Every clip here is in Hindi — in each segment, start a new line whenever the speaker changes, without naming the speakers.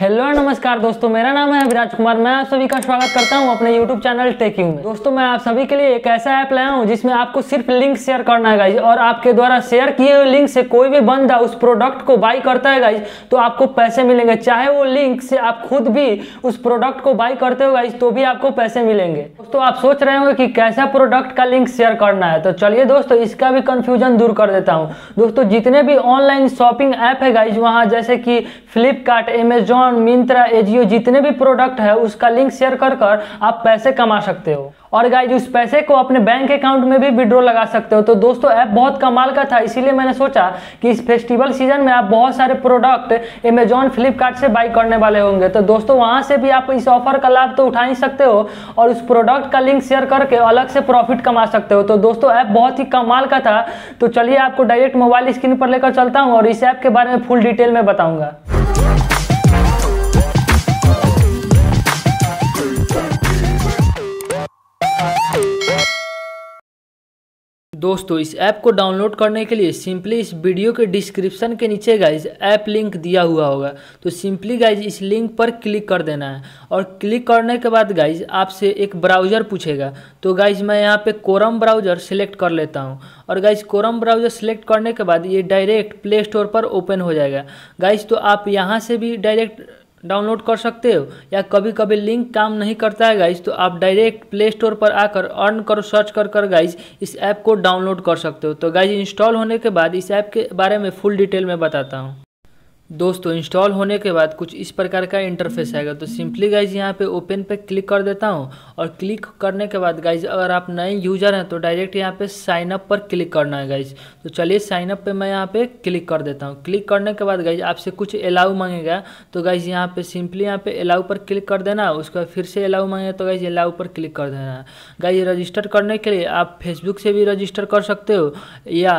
हेलो नमस्कार दोस्तों मेरा नाम है विराज कुमार मैं आप सभी का स्वागत करता हूं अपने यूट्यूब चैनल टेक यू में दोस्तों मैं आप सभी के लिए एक ऐसा ऐप लाया हूं जिसमें आपको सिर्फ लिंक शेयर करना है गाइज और आपके द्वारा शेयर किए हुए लिंक से कोई भी बंदा उस प्रोडक्ट को बाई करता है गाइज तो आपको पैसे मिलेंगे चाहे वो लिंक से आप खुद भी उस प्रोडक्ट को बाई करते हो गाइज तो भी आपको पैसे मिलेंगे दोस्तों आप सोच रहे होंगे कि कैसा प्रोडक्ट का लिंक शेयर करना है तो चलिए दोस्तों इसका भी कन्फ्यूजन दूर कर देता हूँ दोस्तों जितने भी ऑनलाइन शॉपिंग ऐप है गाइज वहाँ जैसे कि फ्लिपकार्ट एमेजॉन अमेजोन मिंत्रा एजियो जितने भी प्रोडक्ट है उसका लिंक शेयर कर कर आप पैसे कमा सकते हो और गाइज उस पैसे को अपने बैंक अकाउंट में भी विड्रॉ लगा सकते हो तो दोस्तों ऐप बहुत कमाल का था इसीलिए मैंने सोचा कि इस फेस्टिवल सीजन में आप बहुत सारे प्रोडक्ट अमेजॉन फ्लिपकार्ट से बाई करने वाले होंगे तो दोस्तों वहां से भी आप इस ऑफर का लाभ तो उठा ही सकते हो और उस प्रोडक्ट का लिंक शेयर करके अलग से प्रॉफिट कमा सकते हो तो दोस्तों ऐप बहुत ही कमाल का था तो चलिए आपको डायरेक्ट मोबाइल स्क्रीन पर लेकर चलता हूँ और इस ऐप के बारे में फुल डिटेल में बताऊँगा दोस्तों इस ऐप को डाउनलोड करने के लिए सिंपली इस वीडियो के डिस्क्रिप्शन के नीचे गाइज ऐप लिंक दिया हुआ होगा तो सिंपली गाइज इस लिंक पर क्लिक कर देना है और क्लिक करने के बाद गाइज आपसे एक ब्राउज़र पूछेगा तो गाइज मैं यहाँ पे कोरम ब्राउज़र सेलेक्ट कर लेता हूँ और गाइज कोरम ब्राउज़र सेलेक्ट करने के बाद ये डायरेक्ट प्ले स्टोर पर ओपन हो जाएगा गाइज तो आप यहाँ से भी डायरेक्ट डाउनलोड कर सकते हो या कभी कभी लिंक काम नहीं करता है गाइज तो आप डायरेक्ट प्ले स्टोर पर आकर अर्न करो सर्च कर कर गाइज इस ऐप को डाउनलोड कर सकते हो तो गाइज इंस्टॉल होने के बाद इस ऐप के बारे में फुल डिटेल में बताता हूँ दोस्तों इंस्टॉल होने के बाद कुछ इस प्रकार का इंटरफेस आएगा तो सिंपली गाइज यहाँ पे ओपन पे क्लिक कर देता हूँ और क्लिक करने के बाद गाइज अगर आप नए यूज़र हैं तो डायरेक्ट यहाँ पे साइन अप पर क्लिक करना है गाइज तो चलिए साइन अप पे मैं यहाँ पे क्लिक कर देता हूँ क्लिक करने के बाद गाइज आपसे कुछ अलाउ मांगेगा तो गाइज यहाँ पे सिंपली यहाँ पे अलाउ पर क्लिक कर देना उसके बाद फिर से अलाउ मांगेगा तो गाइज अलाउ पर क्लिक कर देना गाइज रजिस्टर करने के लिए आप फेसबुक से भी रजिस्टर कर सकते हो या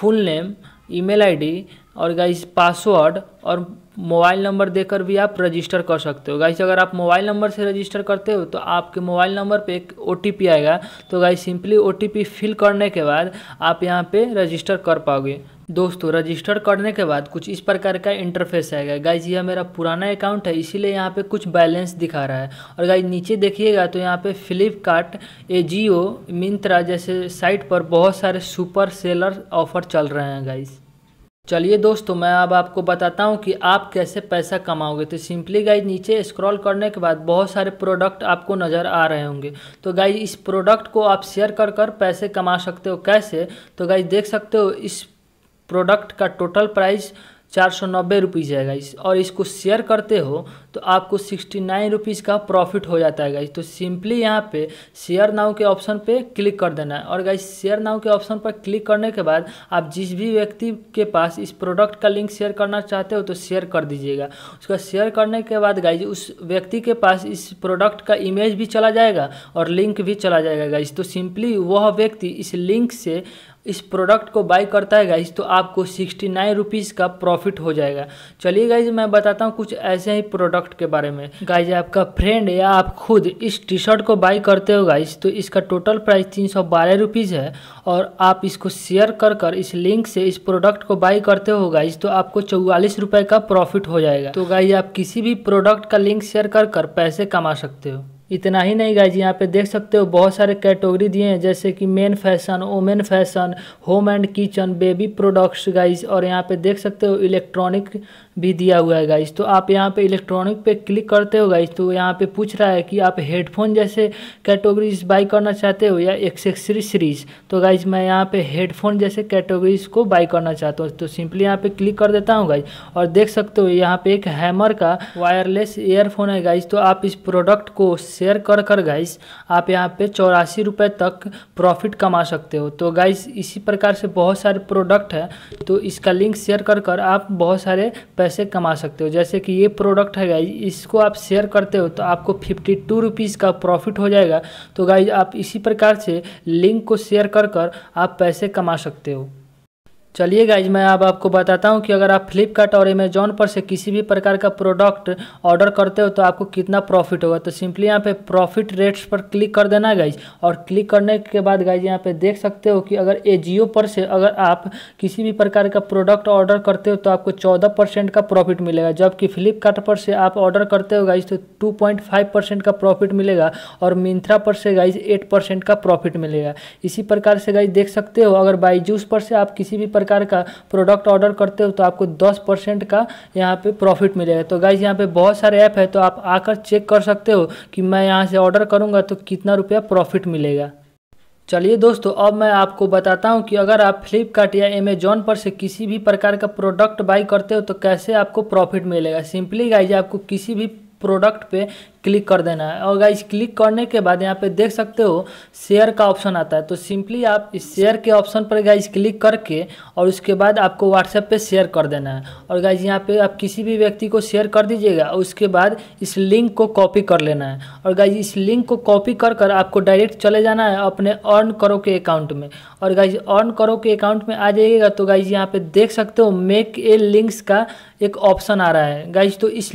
फुल नेम ईमेल आईडी और गाइस पासवर्ड और मोबाइल नंबर देकर भी आप रजिस्टर कर सकते हो गाइस अगर आप मोबाइल नंबर से रजिस्टर करते हो तो आपके मोबाइल नंबर पे एक ओ आएगा तो गाइस सिंपली ओ फिल करने के बाद आप यहाँ पे रजिस्टर कर पाओगे दोस्तों रजिस्टर करने के बाद कुछ इस प्रकार का इंटरफेस आएगा गाइज यह मेरा पुराना अकाउंट है इसीलिए यहाँ पे कुछ बैलेंस दिखा रहा है और गाइज नीचे देखिएगा तो यहाँ पे फ्लिपकार्ट एजियो मिंत्रा जैसे साइट पर बहुत सारे सुपर सेलर ऑफर चल रहे हैं गाइज चलिए दोस्तों मैं अब आपको बताता हूँ कि आप कैसे पैसा कमाओगे तो सिंपली गाइज नीचे स्क्रॉल करने के बाद बहुत सारे प्रोडक्ट आपको नज़र आ रहे होंगे तो गाइज इस प्रोडक्ट को आप शेयर कर कर पैसे कमा सकते हो कैसे तो गाइज देख सकते हो इस प्रोडक्ट का टोटल प्राइस चार सौ नब्बे रुपीज़ है गाइस और इसको शेयर करते हो तो आपको सिक्सटी नाइन रुपीज़ का प्रॉफिट हो जाता है गाइस तो सिंपली यहाँ पे शेयर नाउ के ऑप्शन पे क्लिक कर देना है और गाइस शेयर नाउ के ऑप्शन पर क्लिक करने के बाद आप जिस भी व्यक्ति के पास इस प्रोडक्ट का लिंक शेयर करना चाहते हो तो शेयर कर दीजिएगा उसका शेयर करने के बाद गाइज उस व्यक्ति के पास इस प्रोडक्ट का इमेज भी चला जाएगा और लिंक भी चला जाएगा गाइज तो सिंपली वह व्यक्ति इस लिंक से इस प्रोडक्ट को बाई करता है गाइज तो आपको सिक्सटी नाइन रुपीज़ का प्रॉफिट हो जाएगा चलिए गाइज मैं बताता हूँ कुछ ऐसे ही प्रोडक्ट के बारे में गाइज आपका फ्रेंड या आप खुद इस टी शर्ट को बाई करते हो गाइज तो इसका टोटल प्राइस तीन सौ बारह रुपीज़ है और आप इसको शेयर कर कर इस लिंक से इस प्रोडक्ट को बाई करते हो गाइज तो आपको चौवालीस रुपये का प्रॉफिट हो जाएगा तो गाइज आप किसी भी प्रोडक्ट का लिंक शेयर कर कर पैसे कमा सकते हो इतना ही नहीं गाइज यहाँ पे देख सकते हो बहुत सारे कैटेगरी दिए हैं जैसे कि men fashion women fashion home and kitchen baby products guys और यहाँ पे देख सकते हो इलेक्ट्रॉनिक भी दिया हुआ है गाइज तो आप यहाँ पे इलेक्ट्रॉनिक पे क्लिक करते हो गाइज तो यहाँ पे पूछ रहा है कि आप हेडफोन जैसे कैटेगरीज बाई करना चाहते हो या एक्सेसरी सीरीज तो गाइज मैं यहाँ पे हेडफोन जैसे कैटेगरीज को बाई करना चाहता हूँ तो सिंपली यहाँ पे क्लिक कर देता हूँ गाइज और देख सकते हो यहाँ पे एक हैमर का वायरलेस ईयरफोन है गाइज तो आप इस प्रोडक्ट को शेयर कर कर गाइज आप यहाँ पे चौरासी रुपये तक प्रॉफिट कमा सकते हो तो गाइज इसी प्रकार से बहुत सारे प्रोडक्ट है तो इसका लिंक शेयर कर कर आप बहुत सारे पैसे कमा सकते हो जैसे कि ये प्रोडक्ट है गाइज इसको आप शेयर करते हो तो आपको फिफ्टी टू रुपीज़ का प्रॉफिट हो जाएगा तो गाइज आप इसी प्रकार से लिंक को शेयर कर कर आप पैसे कमा सकते हो चलिए गाइज मैं अब आपको बताता हूँ कि अगर आप फ्लिपकार्ट और अमेजोन पर से किसी भी प्रकार का प्रोडक्ट ऑर्डर करते हो तो आपको कितना प्रॉफिट होगा तो सिंपली यहाँ पे प्रॉफिट रेट्स पर क्लिक कर देना गाइज और क्लिक करने के बाद गाइज यहाँ पे देख सकते हो कि अगर एजियो पर से अगर आप किसी भी प्रकार का प्रोडक्ट ऑर्डर करते हो तो आपको चौदह का प्रॉफिट मिलेगा जबकि फ्लिपकार्ट पर से आप ऑर्डर करते हो गाइज तो टू का प्रॉफिट मिलेगा और मिंत्रा पर से गाइज एट का प्रॉफिट मिलेगा इसी प्रकार से गाइज देख सकते हो अगर बाईजूस पर से आप किसी भी प्रकार का प्रोडक्ट ऑर्डर करते हो तो आपको दस परसेंट का यहाँ पे प्रॉफिट मिलेगा तो गाइज यहाँ पे बहुत सारे ऐप है तो आप आकर चेक कर सकते हो कि मैं यहाँ से ऑर्डर करूँगा तो कितना रुपया प्रॉफिट मिलेगा चलिए दोस्तों अब मैं आपको बताता हूँ कि अगर आप फ्लिपकार्ट या अमेजोन पर से किसी भी प्रकार का प्रोडक्ट बाई करते हो तो कैसे आपको प्रॉफिट मिलेगा सिंपली गाइज आपको किसी भी प्रोडक्ट पे क्लिक कर देना है और गाइस क्लिक करने के बाद यहाँ पे देख सकते हो शेयर का ऑप्शन आता है तो सिंपली आप इस शेयर के ऑप्शन पर गाइस क्लिक करके और उसके बाद आपको व्हाट्सएप पे शेयर कर देना है और गाइस यहाँ पे आप किसी भी व्यक्ति को शेयर कर दीजिएगा और उसके बाद इस लिंक को कॉपी कर लेना है और गाइज इस लिंक को कॉपी कर कर आपको डायरेक्ट चले जाना है अपने अर्न करो के अकाउंट में और गाइज अर्न करो के अकाउंट में आ जाइएगा तो गाइज यहाँ पे देख सकते हो मेक ए लिंक्स का एक ऑप्शन आ रहा है गाइज तो इस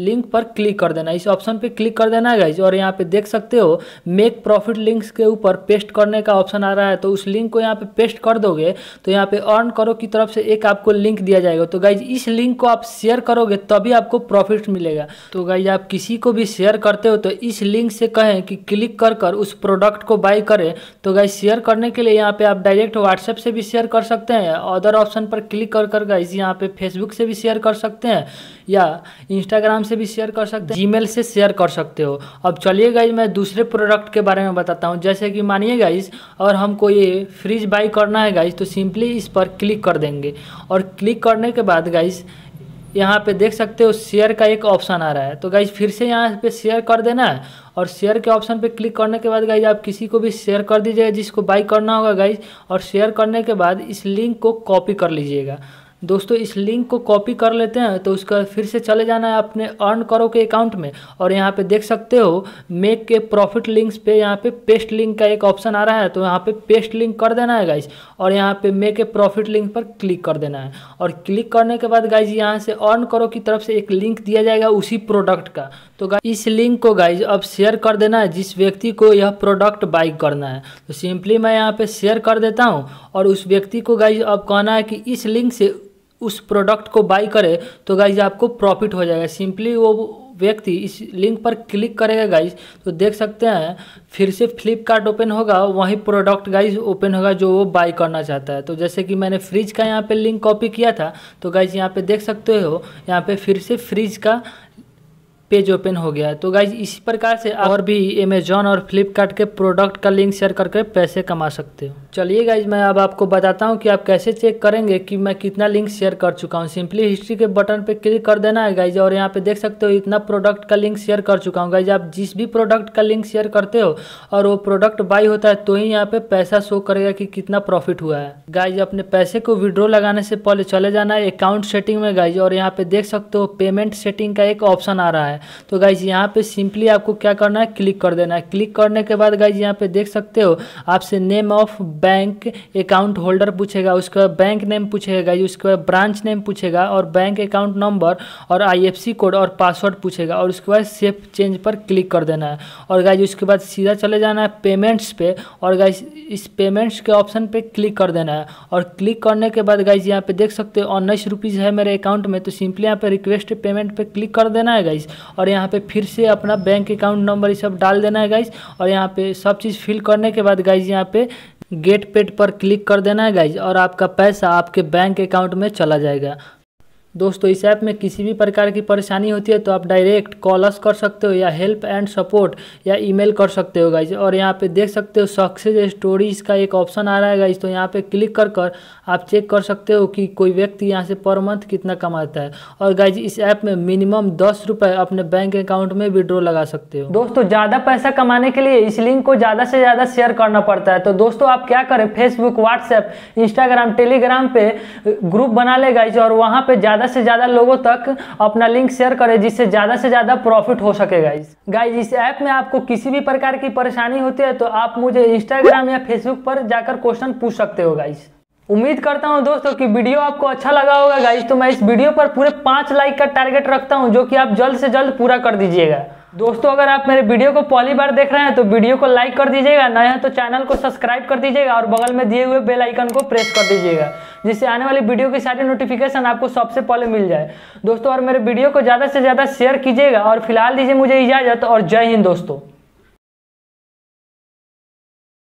लिंक पर क्लिक कर देना इस ऑप्शन पे क्लिक कर देना है गाइज और यहाँ पे देख सकते हो मेक प्रॉफिट लिंक्स के ऊपर पेस्ट करने का ऑप्शन आ रहा है तो उस लिंक को यहाँ पे पेस्ट कर दोगे तो यहाँ पे अर्न करो की तरफ से एक आपको लिंक दिया जाएगा तो गाइज इस लिंक को आप शेयर करोगे तभी आपको प्रॉफिट मिलेगा तो गाइज आप किसी को भी शेयर करते हो तो इस लिंक से कहें कि क्लिक कर कर उस प्रोडक्ट को बाई करें तो गाइज शेयर करने के लिए यहाँ पे आप डायरेक्ट व्हाट्सएप से भी शेयर कर सकते हैं अदर ऑप्शन पर क्लिक कर कर गाइज यहाँ पे फेसबुक से भी शेयर कर सकते हैं या इंस्टाग्राम से भी शेयर कर सकते हो जीमेल से शेयर कर सकते हो अब चलिए गाइज मैं दूसरे प्रोडक्ट के बारे में बताता हूँ जैसे कि मानिए गाइज अगर हमको ये फ्रिज बाई करना है गाइज तो सिंपली इस पर क्लिक कर देंगे और क्लिक करने के बाद गाइज यहाँ पे देख सकते हो शेयर का एक ऑप्शन आ रहा है तो गाइज फिर से यहाँ पे शेयर कर देना है और शेयर के ऑप्शन पे क्लिक करने के बाद गाइज आप किसी को भी शेयर कर दीजिएगा जिसको बाई करना होगा गाइज और शेयर करने के बाद इस लिंक को कॉपी कर लीजिएगा दोस्तों इस लिंक को कॉपी कर लेते हैं तो उसका फिर से चले जाना है अपने अर्न करो के अकाउंट में और यहाँ पे देख सकते हो मेक के प्रॉफिट लिंक्स पे यहाँ पे पेस्ट लिंक का एक ऑप्शन आ रहा है तो यहाँ पे पेस्ट लिंक कर देना है गाइज और यहाँ पे मेक के प्रॉफिट लिंक पर क्लिक कर देना है और क्लिक करने के बाद गाइज यहाँ से अर्न करो की तरफ से एक लिंक दिया जाएगा उसी प्रोडक्ट का तो गाइज इस लिंक को गाइज अब शेयर कर देना है जिस व्यक्ति को यह प्रोडक्ट बाई करना है तो सिंपली मैं यहाँ पर शेयर कर देता हूँ और उस व्यक्ति को गाइज अब कहना है कि इस लिंक से उस प्रोडक्ट को बाई करे तो गाइज आपको प्रॉफिट हो जाएगा सिंपली वो व्यक्ति इस लिंक पर क्लिक करेगा गाइज तो देख सकते हैं फिर से फ्लिपकार्ट ओपन होगा वहीं प्रोडक्ट गाइज ओपन होगा जो वो बाई करना चाहता है तो जैसे कि मैंने फ्रिज का यहाँ पे लिंक कॉपी किया था तो गाइज यहाँ पे देख सकते हो यहाँ पे फिर से फ्रिज का पेज ओपन हो गया तो गाइज इसी प्रकार से और भी अमेजोन और फ्लिपकार्ट के प्रोडक्ट का लिंक शेयर करके पैसे कमा सकते हो चलिए गाइज मैं अब आपको बताता हूँ कि आप कैसे चेक करेंगे कि मैं कितना लिंक शेयर कर चुका हूँ सिंपली हिस्ट्री के बटन पर क्लिक कर देना है गाइज और यहाँ पे देख सकते हो इतना प्रोडक्ट का लिंक शेयर कर चुका हूँ गाइज आप जिस भी प्रोडक्ट का लिंक शेयर करते हो और वो प्रोडक्ट बाई होता है तो ही यहाँ पे पैसा शो करेगा कि कितना प्रॉफिट हुआ है गाइज अपने पैसे को विड्रॉ लगाने से पहले चले जाना है अकाउंट सेटिंग में गाइज और यहाँ पे देख सकते हो पेमेंट सेटिंग का एक ऑप्शन आ रहा है है तो गाइज यहाँ पे सिंपली आपको क्या करना है क्लिक कर देना है क्लिक करने के बाद गाइज यहाँ पे देख सकते हो आपसे name of bank account holder पूछेगा उसका बैंक नेम पूछेगा गाइज उसके बाद ब्रांच नेम पूछेगा और बैंक अकाउंट नंबर और आई कोड और पासवर्ड पूछेगा और उसके बाद सेफ चेंज पर क्लिक कर देना है और गाइज उसके बाद सीधा चले जाना है पेमेंट्स पे और गाइज इस पेमेंट्स के ऑप्शन पे क्लिक कर देना है और क्लिक करने के बाद गाइज यहाँ पे देख सकते हो उन्नीस रुपीज़ है मेरे अकाउंट में तो सिंपली यहाँ पे रिक्वेस्ट पेमेंट पे क्लिक कर देना है गाइज और यहाँ पे फिर से अपना बैंक अकाउंट नंबर ये सब डाल देना है गाइज और यहाँ पे सब चीज़ फिल करने के बाद गाइज यहाँ पे गेट पेड पर क्लिक कर देना है गाइज और आपका पैसा आपके बैंक अकाउंट में चला जाएगा दोस्तों इस ऐप में किसी भी प्रकार की परेशानी होती है तो आप डायरेक्ट कॉलस कर सकते हो या हेल्प एंड सपोर्ट या ईमेल कर सकते हो गाइज और यहाँ पे देख सकते हो सक्सेस स्टोरीज का एक ऑप्शन आ रहा है गाइज तो यहाँ पे क्लिक कर कर आप चेक कर सकते हो कि कोई व्यक्ति यहाँ से पर मंथ कितना कमाता है और गाइज इस ऐप में मिनिमम दस रुपये अपने बैंक अकाउंट में विड्रॉ लगा सकते हो दोस्तों ज़्यादा पैसा कमाने के लिए इस लिंक को ज़्यादा से ज़्यादा शेयर करना पड़ता है तो दोस्तों आप क्या करें फेसबुक व्हाट्सएप इंस्टाग्राम टेलीग्राम पे ग्रुप बना ले गाइज और वहाँ पर ज़्यादा ज़्यादा से ज़्यादा लोगों तक अपना लिंक शेयर करें जिससे ज़्यादा से ज़्यादा प्रॉफिट हो सके गाइज गाइज इस ऐप में आपको किसी भी प्रकार की परेशानी होती है तो आप मुझे इंस्टाग्राम या फेसबुक पर जाकर क्वेश्चन पूछ सकते हो गाइज उम्मीद करता हूं दोस्तों कि वीडियो आपको अच्छा लगा होगा गाइज तो मैं इस वीडियो पर पूरे पांच लाइक का टारगेट रखता हूं जो कि आप जल्द से जल्द पूरा कर दीजिएगा दोस्तों अगर आप मेरे वीडियो को पहली बार देख रहे हैं तो वीडियो को लाइक कर दीजिएगा नया तो चैनल को सब्सक्राइब कर दीजिएगा और बगल में दिए हुए बेल आइकन को प्रेस कर दीजिएगा जिससे आने वाली वीडियो की सारी नोटिफिकेशन आपको सबसे पहले मिल जाए दोस्तों और मेरे वीडियो को ज़्यादा से ज़्यादा शेयर कीजिएगा और फिलहाल दीजिए मुझे इजाज़त और जय हिंद दोस्तों